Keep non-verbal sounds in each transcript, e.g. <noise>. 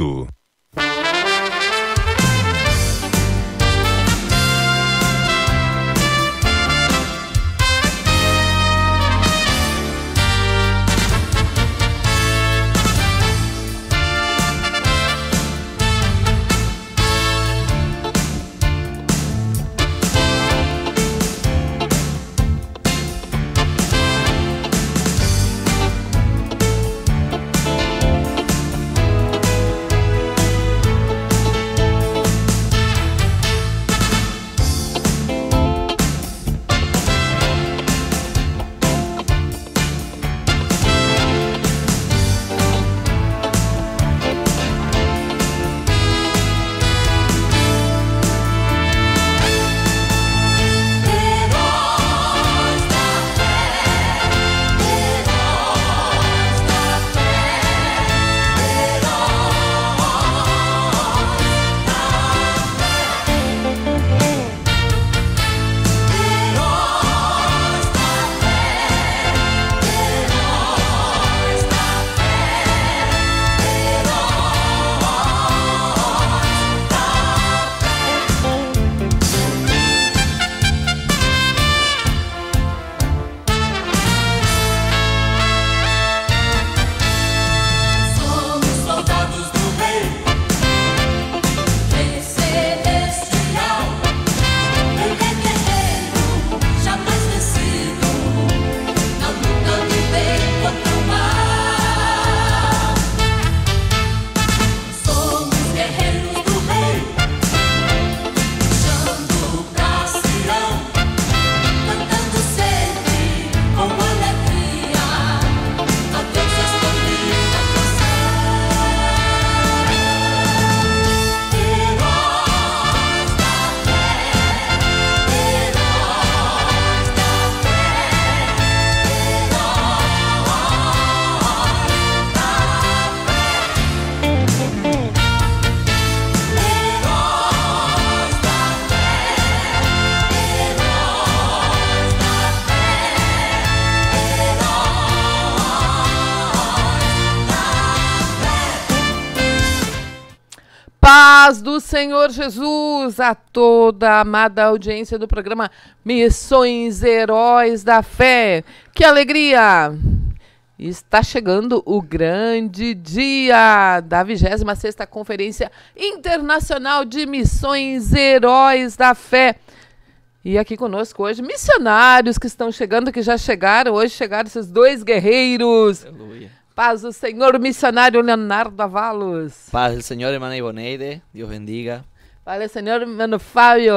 minuto. paz do Senhor Jesus a toda a amada audiência do programa Missões Heróis da Fé. Que alegria! Está chegando o grande dia da 26ª Conferência Internacional de Missões Heróis da Fé. E aqui conosco hoje, missionários que estão chegando, que já chegaram. Hoje chegaram esses dois guerreiros. Aleluia. Paz do Senhor, missionário Leonardo Avalos. Paz do Senhor, irmã Ivoneide. Deus bendiga. Paz do Senhor, irmão Fábio.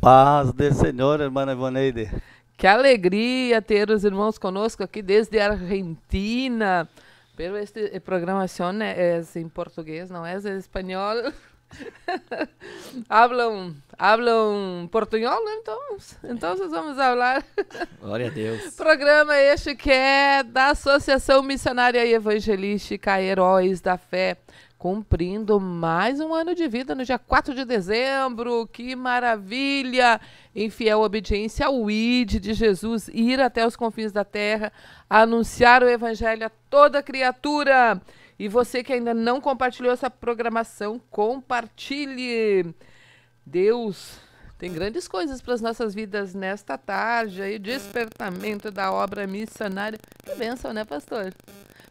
Paz do Senhor, irmã Ivoneide. Que alegria ter os irmãos conosco aqui desde a Argentina. Pero este eh, programação é em eh, português, não é em espanhol. <laughs> hablam, <laughs> hablam portunhol, então, então vamos falar. Glória a Deus. <laughs> Programa este que é da Associação Missionária e Evangelística Heróis da Fé, cumprindo mais um ano de vida no dia 4 de dezembro. Que maravilha! Em fiel obediência ao ID de Jesus, ir até os confins da terra, anunciar o evangelho a toda criatura. E você que ainda não compartilhou essa programação, compartilhe. Deus tem grandes coisas para as nossas vidas nesta tarde aí, despertamento da obra missionária. Que bênção, né, pastor?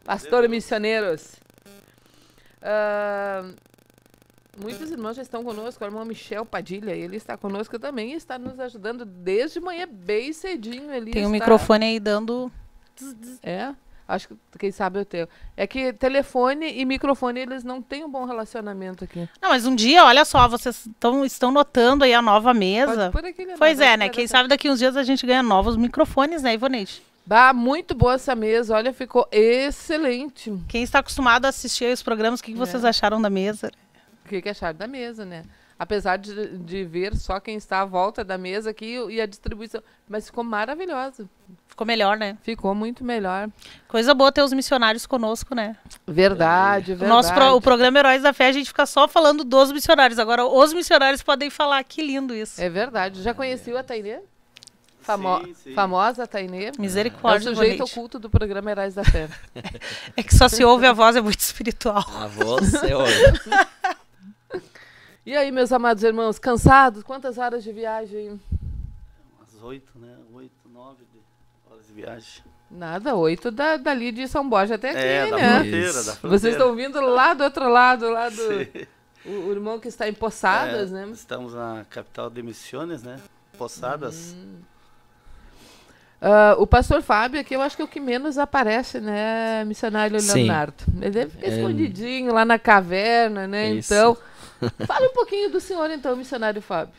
Pastor Missioneiros. Uh, muitos irmãos já estão conosco, o irmão Michel Padilha, ele está conosco também e está nos ajudando desde manhã, bem cedinho. Ele Tem o um microfone aí dando... É? Acho que quem sabe eu tenho. É que telefone e microfone, eles não têm um bom relacionamento aqui. Não, mas um dia, olha só, vocês tão, estão notando aí a nova mesa. Pode, aqui, pois é, né? Quem sabe daqui uns dias a gente ganha novos microfones, né, Ivonete? Bah, muito boa essa mesa, olha, ficou excelente. Quem está acostumado a assistir os programas, o que, que é. vocês acharam da mesa? O que, que acharam da mesa, né? apesar de, de ver só quem está à volta da mesa aqui e a distribuição. Mas ficou maravilhoso. Ficou melhor, né? Ficou muito melhor. Coisa boa ter os missionários conosco, né? Verdade, verdade. É. O, nosso pro, o programa Heróis da Fé, a gente fica só falando dos missionários. Agora, os missionários podem falar. Que lindo isso. É verdade. Já conheceu a Tainê? Famo sim, sim. Famosa Tainê. Misericórdia. É o sujeito oculto do programa Heróis da Fé. <laughs> é que só se ouve a voz, é muito espiritual. A voz é <laughs> ouve. E aí, meus amados irmãos, cansados? Quantas horas de viagem? Umas oito, né? Oito, nove horas de viagem. Nada, oito da, dali de São Borja até aqui, é, da né? Fronteira, da fronteira. Vocês estão vindo lá do outro lado, lá do. O, o, irmão que está em Poçadas, é, né? Estamos na capital de Missiones, né? Poçadas. Uhum. Uh, o pastor Fábio aqui, eu acho que é o que menos aparece, né, missionário Leonardo? Sim. Ele deve ficar é... escondidinho lá na caverna, né? Isso. Então, <laughs> Fala um pouquinho do senhor, então, missionário Fábio.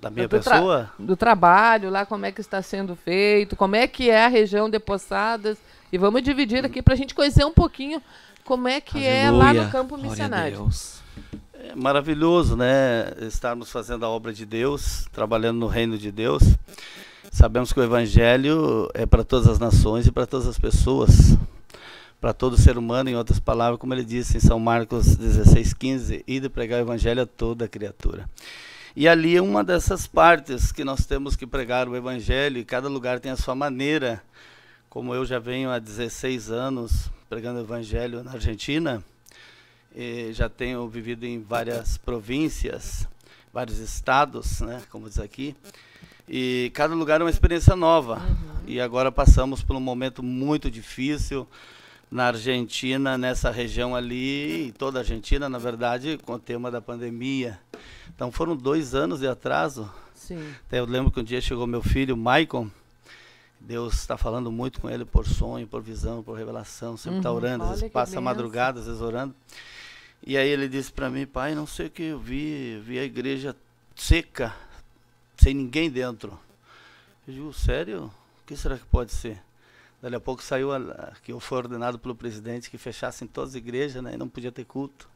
Da minha do pessoa? Tra do trabalho lá, como é que está sendo feito, como é que é a região de Poçadas. E vamos dividir aqui para a gente conhecer um pouquinho como é que Aleluia. é lá no campo missionário. É maravilhoso, né? Estarmos fazendo a obra de Deus, trabalhando no reino de Deus. Sabemos que o Evangelho é para todas as nações e para todas as pessoas para todo ser humano, em outras palavras, como ele disse em São Marcos 16:15, e de pregar o evangelho a toda criatura. E ali é uma dessas partes que nós temos que pregar o evangelho, e cada lugar tem a sua maneira. Como eu já venho há 16 anos pregando o evangelho na Argentina, já tenho vivido em várias províncias, vários estados, né, como diz aqui. E cada lugar é uma experiência nova. Uhum. E agora passamos por um momento muito difícil na Argentina, nessa região ali, em toda a Argentina, na verdade, com o tema da pandemia. Então foram dois anos de atraso. Sim. Até eu lembro que um dia chegou meu filho, Maicon. Deus está falando muito com ele por sonho, por visão, por revelação. Sempre está uhum. orando. Às vezes Olha passa madrugada, às vezes orando. E aí ele disse para mim, pai, não sei o que eu vi. Vi a igreja seca, sem ninguém dentro. Eu digo, sério? O que será que pode ser? Dali a pouco saiu a, que eu fui ordenado pelo presidente que fechassem todas as igrejas, né? E não podia ter culto.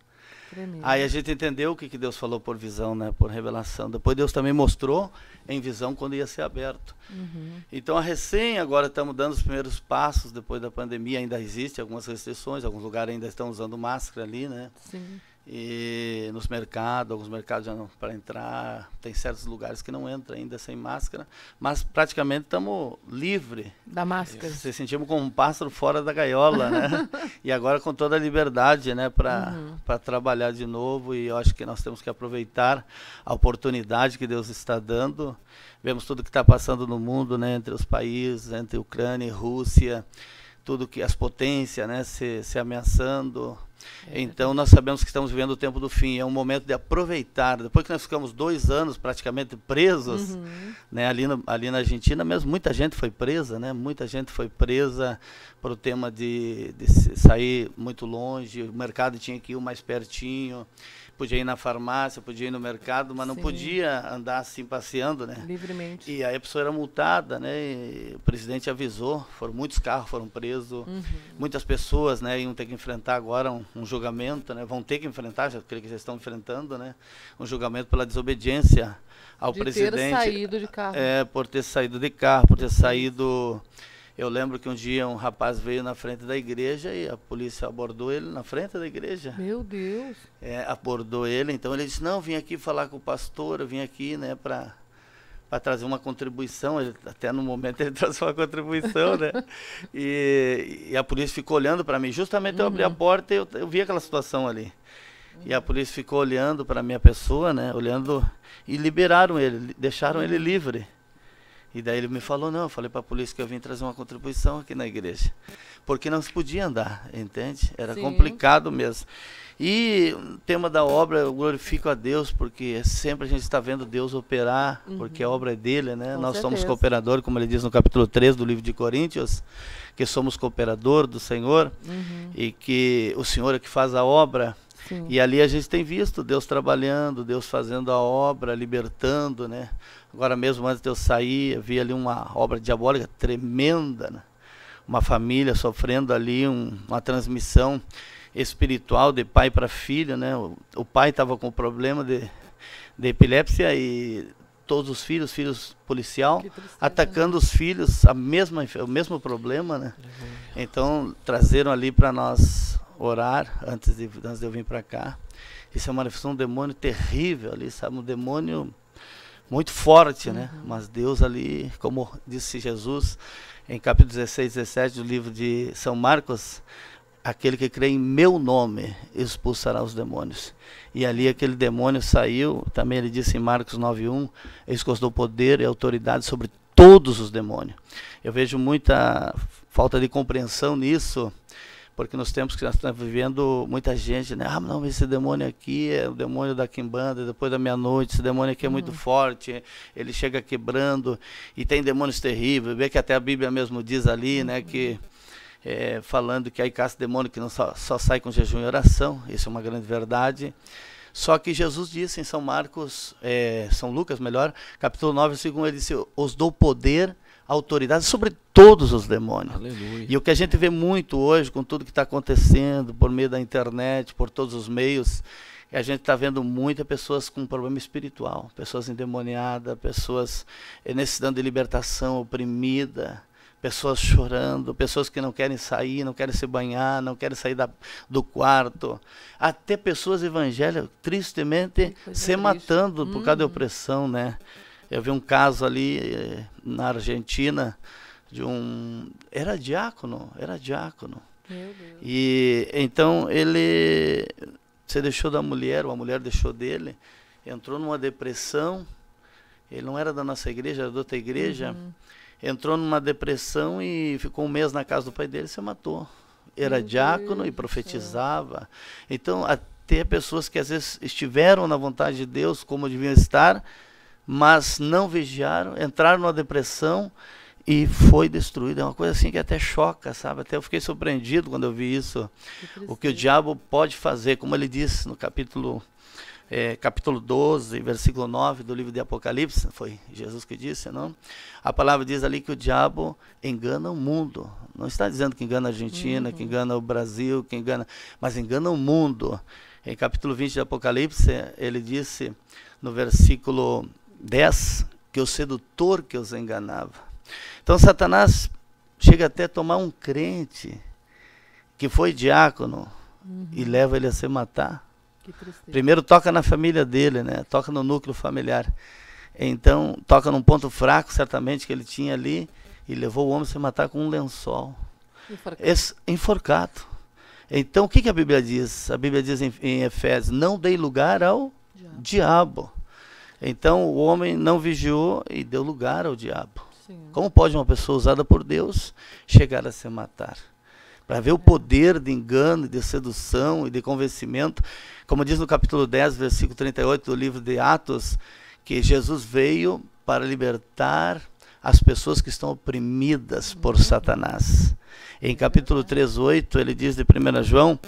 Tremendo. Aí a gente entendeu o que, que Deus falou por visão, né? Por revelação. Depois Deus também mostrou em visão quando ia ser aberto. Uhum. Então a recém agora estamos dando os primeiros passos depois da pandemia. Ainda existe algumas restrições, alguns lugares ainda estão usando máscara ali, né? Sim. E nos mercados, alguns mercados já não para entrar, tem certos lugares que não entra ainda sem máscara, mas praticamente estamos livre da máscara. Se sentimos como um pássaro fora da gaiola, né? <laughs> e agora com toda a liberdade, né, para uhum. trabalhar de novo e eu acho que nós temos que aproveitar a oportunidade que Deus está dando. Vemos tudo que está passando no mundo, né, entre os países, entre Ucrânia e Rússia, tudo que as potências, né, se, se ameaçando, é. Então nós sabemos que estamos vivendo o tempo do fim. É um momento de aproveitar. Depois que nós ficamos dois anos praticamente presos, uhum. né, ali, no, ali na Argentina mesmo, muita gente foi presa, né? Muita gente foi presa para o tema de, de sair muito longe. O mercado tinha que ir mais pertinho podia ir na farmácia, podia ir no mercado, mas Sim. não podia andar assim passeando, né? Livremente. E aí a pessoa era multada, né? E o presidente avisou, foram muitos carros foram presos, uhum. muitas pessoas, né? Iam ter que enfrentar agora um, um, julgamento, né? Vão ter que enfrentar, já creio que já estão enfrentando, né? Um julgamento pela desobediência ao de presidente. Por ter saído de carro. É, por ter saído de carro, por ter saído eu lembro que um dia um rapaz veio na frente da igreja e a polícia abordou ele na frente da igreja. Meu Deus! É, abordou ele, então ele disse, não, vim aqui falar com o pastor, eu vim aqui, né, para para trazer uma contribuição, ele, até no momento ele <laughs> trouxe uma contribuição, né? E, e, a polícia ficou olhando para mim. Justamente uhum. eu abri a uhum. porta e eu, eu vi aquela situação ali. Uhum. E a polícia ficou olhando para minha pessoa, né? Olhando e liberaram ele, deixaram uhum. ele livre. E daí ele me falou, não, eu falei para a polícia que eu vim trazer uma contribuição aqui na igreja. Porque não se podia andar, entende? Era Sim. complicado mesmo. E o tema da obra, eu glorifico a Deus, porque é sempre a gente está vendo Deus operar, uhum. porque a obra é dele, né? Com Nós certeza. somos cooperadores, como ele diz no capítulo 3 do livro de Coríntios, que somos cooperador do Senhor uhum. e que o Senhor é que faz a obra. Sim. E ali a gente tem visto Deus trabalhando, Deus fazendo a obra, libertando, né? Agora mesmo antes de eu sair, eu vi ali uma obra diabólica tremenda, né? uma família sofrendo ali um, uma transmissão espiritual de pai para filho, né? O, o pai estava com problema de, de epilepsia e todos os filhos, filhos policial, tristeza, né? atacando né? os filhos, a mesma, o mesmo problema, né? Uhum. Então, trazeram ali para nós orar antes de, antes de eu vir para cá. Isso é manifestou um demônio terrível ali, sabe? Um demônio muito forte, né? Uhum. Mas Deus ali, como disse Jesus em capítulo 16, 17 do livro de São Marcos, aquele que crê em meu nome expulsará os demônios. E ali aquele demônio saiu, também ele disse em Marcos 9:1, eis que dou poder e autoridade sobre todos os demônios. Eu vejo muita falta de compreensão nisso porque nos tempos que nós estamos tá vivendo, muita gente, né? Ah, não, esse demônio aqui é o demônio da Quimbanda, depois da meia-noite, esse demônio aqui é muito uhum. forte, ele chega quebrando, e tem demônios terríveis, vê que até a Bíblia mesmo diz ali, né, uhum. que... É, falando que aí caça demônio que não só, só sai com jejum e oração, isso é uma grande verdade. Só que Jesus disse em São Marcos, é, São Lucas, melhor, capítulo 9, segundo ele disse: Os dou poder autoridade sobre todos os demônios. Aleluia. E o que a gente vê muito hoje, com tudo que está acontecendo, por meio da internet, por todos os meios, é a gente está vendo muitas pessoas com problema espiritual, pessoas endemoniadas, pessoas eh, necessitando de libertação, oprimida, pessoas chorando, pessoas que não querem sair, não querem se banhar, não querem sair da, do quarto. Até pessoas evangélicas, tristemente, se triste. matando por causa da hum. opressão, né? Eu vi um caso ali eh, na Argentina de um era diácono, era diácono. Meu Deus. E então ele se deixou da mulher, ou a mulher deixou dele, entrou numa depressão. Ele não era da nossa igreja, era da outra igreja. Uhum. Entrou numa depressão e ficou um mês na casa do pai dele e se matou. Era Meu diácono Deus e profetizava. Então, até pessoas que às vezes estiveram na vontade de Deus, como deviam estar, mas não vigiaram, entraram numa depressão e foi destruída. É uma coisa assim que até choca, sabe? Até eu fiquei surpreendido quando eu vi isso. Que o que o diabo pode fazer, como ele disse no capítulo é, capítulo 12, versículo 9 do livro de Apocalipse, foi Jesus que disse, não? A palavra diz ali que o diabo engana o mundo. Não está dizendo que engana a Argentina, uhum. que engana o Brasil, que engana, mas engana o mundo. Em capítulo 20 de Apocalipse, ele disse no versículo 10, que o sedutor que os enganava. Então Satanás chega até a tomar um crente que foi diácono uhum. e leva ele a se matar. Primeiro toca na família dele, né? Toca no núcleo familiar. Então toca num ponto fraco, certamente que ele tinha ali e levou o homem a se matar com um lençol. Enforcado. Esse, enforcado. Então o que, que, a Bíblia diz? A Bíblia diz em, em Efésios: não dei lugar ao diabo. diabo. Então o homem não vigiou e deu lugar ao diabo. Sim. Como pode uma pessoa usada por Deus chegar a se matar? Para ver o é. poder de engano, de sedução e de convencimento. Como diz no capítulo 10, versículo 38 do livro de Atos, que Jesus veio para libertar as pessoas que estão oprimidas por uhum. Satanás. Em capítulo 3, 8, ele diz de 1 João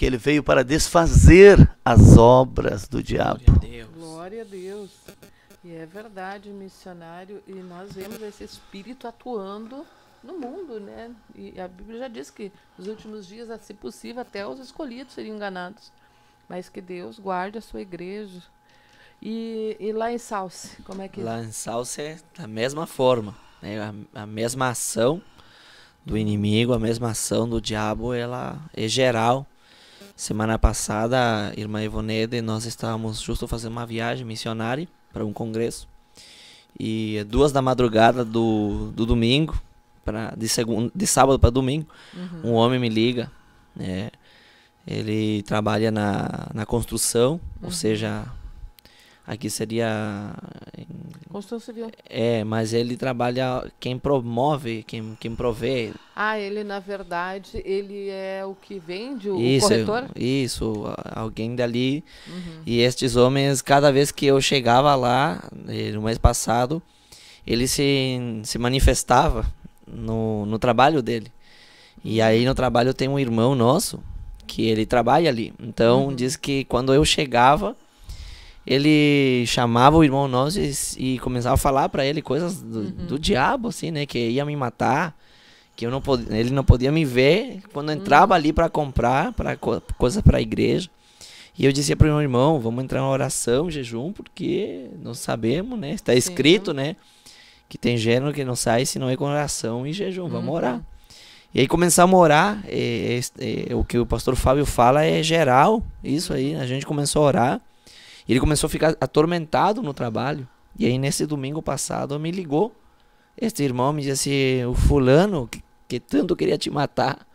que ele veio para desfazer as obras do diabo. Glória a Deus. Glória a Deus. E é verdade, missionário, e nós vemos esse espírito atuando no mundo, né? E a Bíblia já diz que nos últimos dias, se possível, até os escolhidos seriam enganados. Mas que Deus guarde a sua igreja. E, e lá em Salse, como é que... É? Lá em Salse é da mesma forma, né? a, a mesma ação do inimigo, a mesma ação do diabo, ela é geral Semana passada, a irmã e nós estávamos justo fazendo uma viagem missionária para um congresso. E é duas da madrugada do, do domingo, pra, de, segundo de sábado para domingo, uhum. um homem me liga. Né? ele trabalha na, na construção, uhum. ou seja, Aqui seria. Construção civil. É, mas ele trabalha. Quem promove, quem, quem provê. Ah, ele, na verdade, ele é o que vende, o isso, corretor? Isso, alguém dali. Uhum. E estes homens, cada vez que eu chegava lá, eh, no mês passado, ele se, se manifestava no, no trabalho dele. E uhum. aí no trabalho tem um irmão nosso que ele trabalha ali. Então uhum. diz que quando eu chegava ele chamava o irmão nosso e, e começava a falar para ele coisas do, uhum. do, diabo, assim, né? Que ia me matar, que eu não ele não podia me ver quando eu entrava uhum. ali para comprar para co coisa para a igreja. E eu dizia para o meu irmão, vamos entrar em oração, jejum, porque não sabemos, né? Está escrito, Sim. né? Que tem gênero que não sai se não é com oração e jejum, vamos uhum. orar. E aí começamos a orar, o que o pastor Fábio fala é geral, isso aí, a gente começou a orar. E ele começou a ficar atormentado no trabalho. E aí, nesse domingo passado, me ligou. Este irmão me disse: O fulano que, que tanto queria te matar,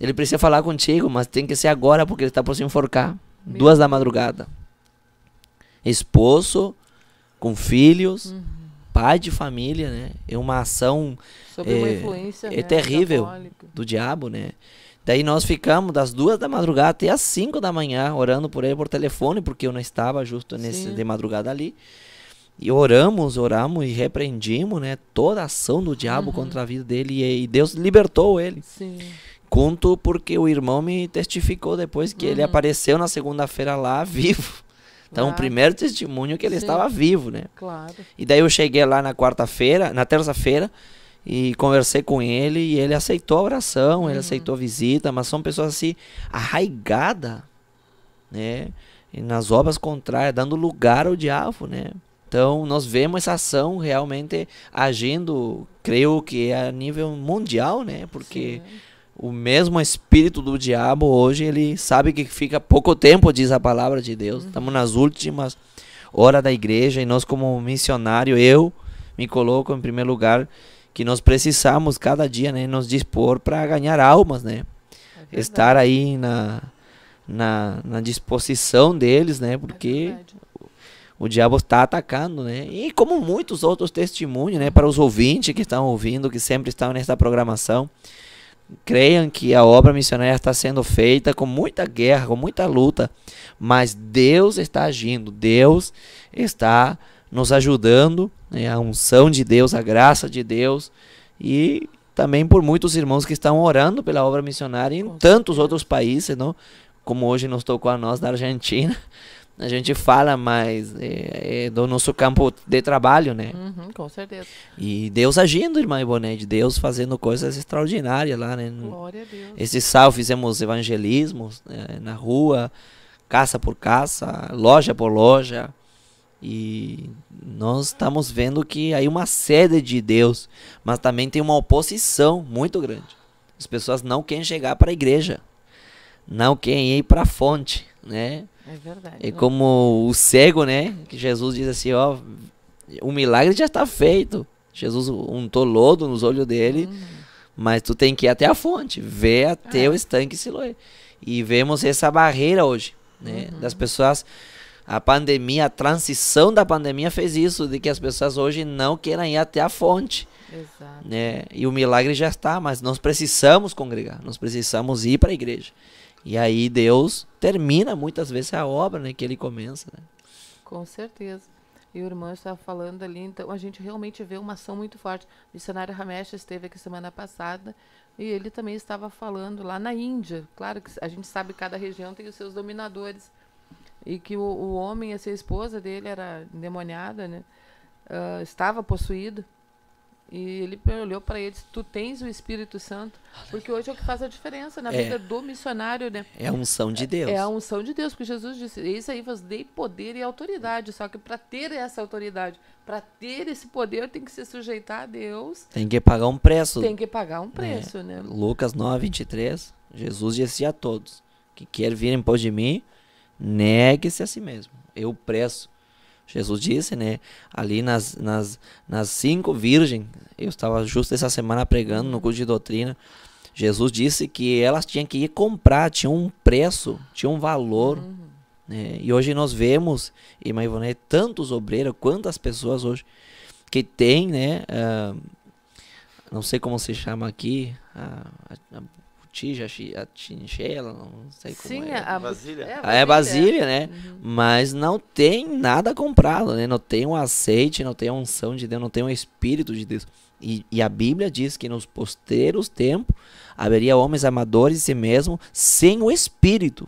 ele precisa falar contigo, mas tem que ser agora porque ele está por se enforcar. Meu Duas da madrugada. Esposo, com filhos, uhum. pai de família, né? É uma ação. Sobre é, uma influência. É né? terrível. Católica. Do diabo, né? Daí nós ficamos das duas da madrugada até as cinco da manhã orando por ele por telefone, porque eu não estava justo nesse Sim. de madrugada ali. E oramos, oramos e repreendimos, né, toda a ação do diabo uhum. contra a vida dele e, e Deus libertou ele. Sim. Conto porque o irmão me testificou depois que uhum. ele apareceu na segunda-feira lá <laughs> vivo. Então, claro. o ah. primeiro testemunho que ele Sim. estava vivo, né? Claro. E daí eu cheguei lá na quarta-feira, na terça-feira, e conversei com ele e ele aceitou a oração, ele uhum. aceitou a visita, mas são pessoas assim, arraigadas, né? E nas obras contrárias, dando lugar ao diabo, né? Então, nós vemos essa ação realmente agindo, creio que é a nível mundial, né? Porque Sim. o mesmo espírito do diabo hoje, ele sabe que fica pouco tempo, diz a palavra de Deus. Uhum. Estamos nas últimas horas da igreja e nós como missionário, eu me coloco em primeiro lugar que nós precisamos cada dia, né, nos dispor para ganhar almas, né? É Estar aí na, na, na, disposição deles, né? É porque é o, o diabo está atacando, né? E como muitos outros testemunhos, né, para os ouvintes que estão ouvindo, que sempre estão nesta programação, creiam que a obra missionária está sendo feita com muita guerra, com muita luta, mas Deus está agindo, Deus está nos ajudando né, a unção de Deus, a graça de Deus e também por muitos irmãos que estão orando pela obra missionária em tantos outros países, não? como hoje nos tocou a nós da Argentina. <laughs> A gente fala mais é, é do nosso campo de trabalho, né? Uhum, com certeza. E Deus agindo, irmã Ibonete, Deus fazendo coisas extraordinárias lá, né? Glória a Deus. Esse sal fizemos evangelismos é, na rua, caça por caça, loja por loja. E nós estamos vendo que aí uma sede de Deus, mas também tem uma oposição muito grande. As pessoas não querem chegar para a igreja, não querem ir para a fonte, né? É verdade. É né? como o cego, né? Que Jesus diz assim, ó, o milagre já está feito. Jesus untou lodo nos olhos dele, uhum. mas tu tem que ir até a fonte, ver até ah. o estanque Siloé. E vemos essa barreira hoje, né? Uhum. Das pessoas a pandemia, a transição da pandemia fez isso, de que as pessoas hoje não queiram ir até a fonte. Exato. Né? E o milagre já está, mas nós precisamos congregar, nós precisamos ir para a igreja. E aí Deus termina muitas vezes a obra né, que ele começa. Né? Com certeza. E o irmão estava falando ali, então a gente realmente vê uma ação muito forte. O missionário Ramesh esteve aqui semana passada e ele também estava falando lá na Índia. Claro que a gente sabe que cada região tem os seus dominadores, e que o, o homem, essa esposa dele era endemoniada, né? Uh, estava possuído E ele olhou para ele e disse, tu tens o Espírito Santo, porque hoje é o que faz a diferença na é, vida do missionário, né? É a unção de Deus. É, a unção de Deus, porque Jesus disse, isso aí vos dei poder e autoridade, só que para ter essa autoridade, para ter esse poder, tem que se sujeitar a Deus. Tem que pagar um preço. Tem que pagar um preço, é. né? Lucas 9, 23, Jesus disse a todos, que quer vir em pós de mim, Negue-se a si mesmo. Eu preço. Jesus disse, né? Ali nas, nas, nas cinco virgens, eu estava justo essa semana pregando no curso de doutrina. Jesus disse que elas tinham que ir comprar, tinha um preço, tinha um valor. Uhum. Né? E hoje nós vemos, e Ivone, tantos obreiros, quantas pessoas hoje que tem, né? Uh, não sei como se chama aqui, a, ah, Tija, a Tinchela, não sei como Sim, é. A, Basília. É, a vasilha, é né? Uhum. Mas não tem nada comprado, né? Não tem um aceite, não tem a unção de Deus, não tem o um Espírito de Deus. E, e, a Bíblia diz que nos posteiros tempos haveria homens amadores de si mesmo sem o Espírito.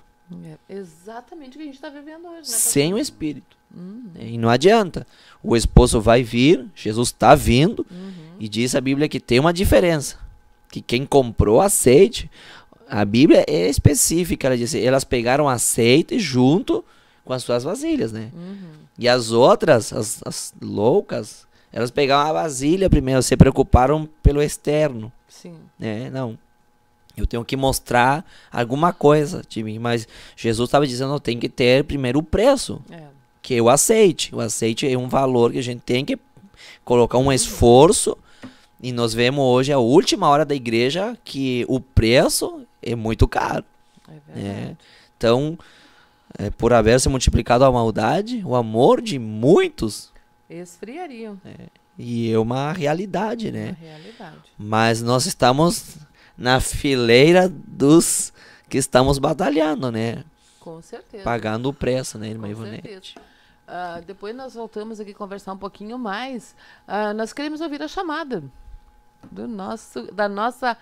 É exatamente o que a gente está vivendo hoje, né? Sem o Espírito. Uhum. E não adianta. O esposo vai vir, Jesus está vindo, uhum. e diz a Bíblia que tem uma diferença que quem comprou aceite. A Bíblia é específica, ela diz, assim, elas pegaram aceite junto com as suas vasilhas, né? Uhum. E as outras, as, as, loucas, elas pegaram a vasilha primeiro, se preocuparam pelo externo. Sim. Né? Não. Eu tenho que mostrar alguma coisa de mim, mas Jesus estava dizendo, tem que ter primeiro o preço, é. que é o aceite. O aceite é um valor que a gente tem que colocar um uhum. esforço e nós vemos hoje a última hora da igreja que o preço é muito caro. É é. Então, é, por haver se multiplicado a maldade, o amor de muitos esfriariam. É, e é uma realidade, né? Uma realidade. Mas nós estamos na fileira dos que estamos batalhando, né? Com certeza. Pagando o preço, né, irmã Com Certeza. Uh, depois nós voltamos aqui conversar um pouquinho mais. Uh, nós queremos ouvir a chamada do nosso, da nossa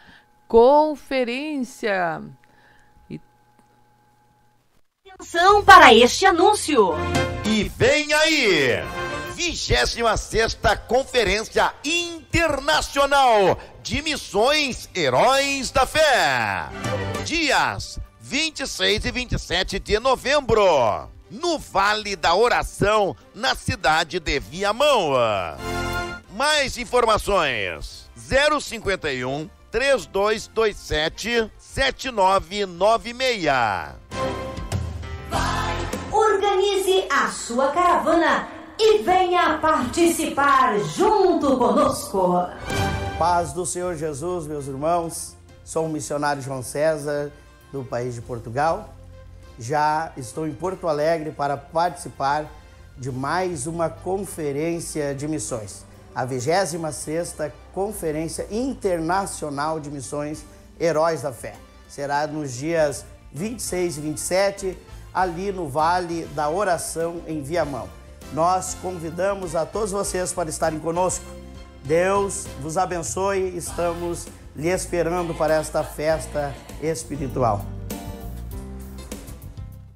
conferência. E... Atenção para este anúncio! E vem aí! 26 Conferência Internacional de Missões Heróis da Fé. Dias 26 e 27 de novembro, no Vale da Oração, na cidade de Viamão. Mais informações 051 3227 7996. Organize a sua caravana e venha participar junto conosco. Paz do Senhor Jesus, meus irmãos. Sou o missionário João César, do país de Portugal. Já estou em Porto Alegre para participar de mais uma conferência de missões a 26ª Conferência Internacional de Missões Heróis da Fé. Será nos dias 26 e 27, ali no Vale da Oração, em Viamão. Nós convidamos a todos vocês para estarem conosco. Deus vos abençoe, estamos lhe esperando para esta festa espiritual.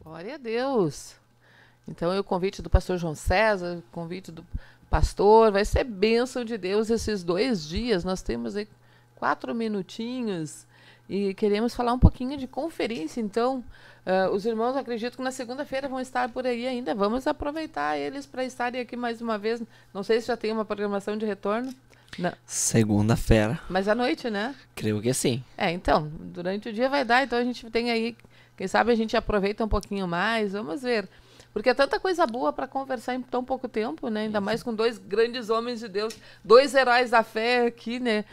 Glória a Deus. Então, o convite do pastor João César, o convite do Pastor, vai ser bênção de Deus esses dois dias. Nós temos aí quatro minutinhos e queremos falar um pouquinho de conferência. Então, uh, os irmãos, acredito que na segunda-feira vão estar por aí ainda. Vamos aproveitar eles para estarem aqui mais uma vez. Não sei se já tem uma programação de retorno. Segunda-feira. Mas à noite, né? Creio que sim. É, então, durante o dia vai dar. Então a gente tem aí. Quem sabe a gente aproveita um pouquinho mais. Vamos ver. Porque é tanta coisa boa para conversar em tão pouco tempo, né? Ainda mais com dois grandes homens de Deus, dois heróis da fé aqui, né?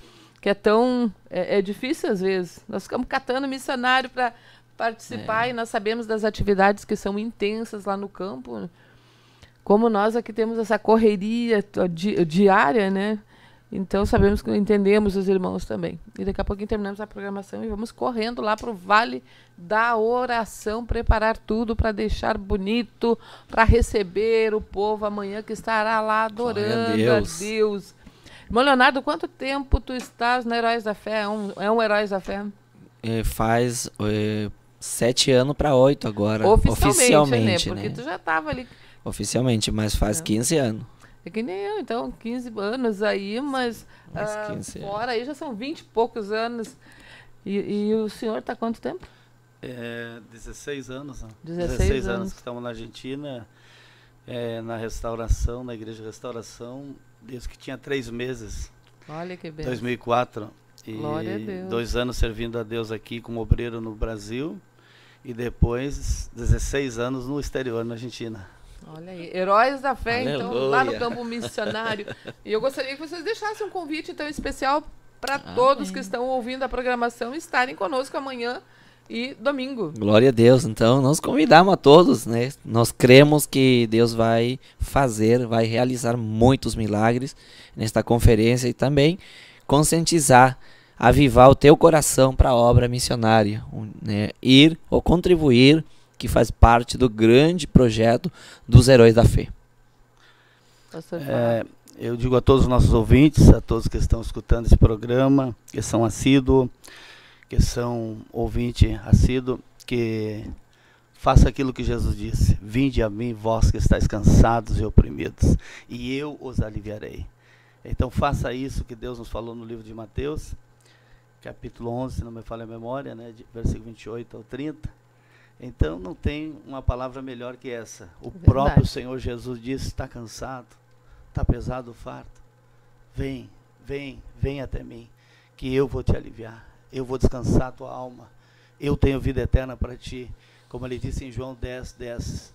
Que é tão. É, é difícil às vezes. Nós ficamos catando missionário para participar é. e nós sabemos das atividades que são intensas lá no campo. Como nós aqui temos essa correria di diária, né? Então sabemos que entendemos os irmãos também. E daqui a pouquinho terminamos a programação e vamos correndo lá para o Vale da Oração, preparar tudo para deixar bonito, para receber o povo amanhã que estará lá adorando a Deus. a Deus. Irmão Leonardo, quanto tempo tu estás no Heróis da Fé? É um, é um Heróis da Fé? É, faz é, sete anos para oito agora. Oficialmente, né? oficialmente né? Porque né? tu já estava ali. Oficialmente, mas faz é. 15 anos. É que nem eu, então, 15 anos aí, mas ah, 15, é. fora é. aí já são 20 e poucos anos. E, e o senhor está quanto tempo? É, 16 anos. Né? 16, 16 anos. anos que estamos na Argentina, é, na restauração, na igreja de restauração, desde que tinha três meses. Olha que bem. 2004. E Glória a Deus. dois anos servindo a Deus aqui como obreiro no Brasil e depois 16 anos no exterior, na Argentina. Olha aí, heróis da fé, Aleluia. então, lá no campo missionário. E eu gostaria que vocês deixassem um convite, então, especial para ah, todos que estão ouvindo a programação estarem conosco amanhã e domingo. Glória a Deus. Então, nós convidamos a todos, né? Nós cremos que Deus vai fazer, vai realizar muitos milagres nesta conferência e também conscientizar, avivar o teu coração para a obra missionária, né? ir ou contribuir que faz parte do grande projeto dos Heróis da Fé. É, eu digo a todos os nossos ouvintes, a todos que estão escutando esse programa, que são assíduos, que são ouvinte assíduo, que faça aquilo que Jesus disse: Vinde a mim, vós que estáis cansados e oprimidos, e eu os aliviarei. Então faça isso que Deus nos falou no livro de Mateus, capítulo 11, se não me falha a memória, né, de versículo 28 ao 30 então não tem uma palavra melhor que essa. O é próprio Senhor Jesus disse: está cansado, está pesado o farto. Vem, vem, vem até mim, que eu vou te aliviar, eu vou descansar a tua alma, eu tenho vida eterna para ti. Como ele disse em João 10, 10,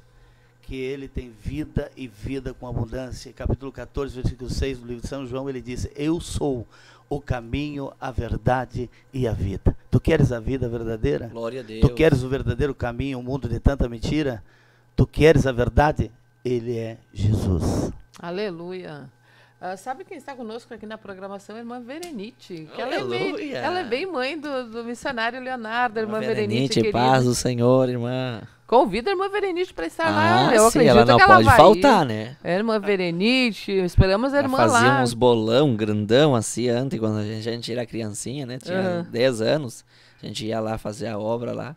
que ele tem vida e vida com abundância. Capítulo 14, versículo 6 do livro de São João, ele disse Eu sou o caminho, a verdade e a vida. Tu queres a vida verdadeira? Glória a Deus. Tu queres o verdadeiro caminho, o um mundo de tanta mentira? Tu queres a verdade? Ele é Jesus. Aleluia. Uh, sabe quem está conosco aqui na programação? Irmã Verenite. Que ela, é bem, ela é bem mãe do, do missionário Leonardo, irmã, irmã Verenite. Verenite paz do Senhor, irmã. Convida a irmã Verenite para estar ah, lá. Eu sim, acredito ela não que ela pode vai faltar, ir. né? É, irmã Verenite, esperamos a irmã fazia lá. Fazia uns bolão grandão assim antes, quando a gente, a gente era criancinha, né? Tinha uhum. 10 anos. A gente ia lá fazer a obra lá.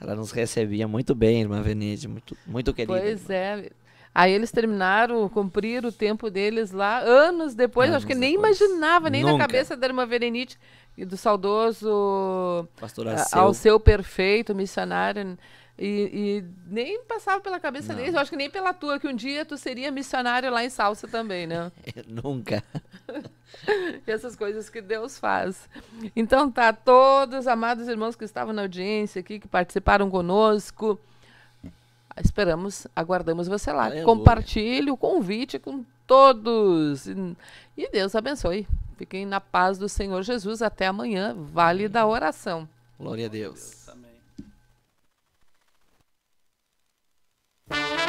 Ela nos recebia muito bem, irmã Verenite muito, muito querida. Pois irmã. é. Aí eles terminaram, cumpriram o tempo deles lá, anos depois, anos acho que nem imaginava, nem Nunca. na cabeça da irmã Verenite e do saudoso Pastor ao seu perfeito missionário. E, e, nem passava pela cabeça deles, acho que nem pela tua, que um dia tu seria missionário lá em Salsa também, né? <laughs> É, nunca. <laughs> e essas coisas que Deus faz. Então tá, todos amados irmãos que estavam na audiência aqui, que participaram conosco, Esperamos, aguardamos você lá. Compartilhe o convite com todos. E Deus abençoe. Fiquem na paz do Senhor Jesus. Até amanhã. Vale da oração. Glória a Deus. Glória a Deus. Amém.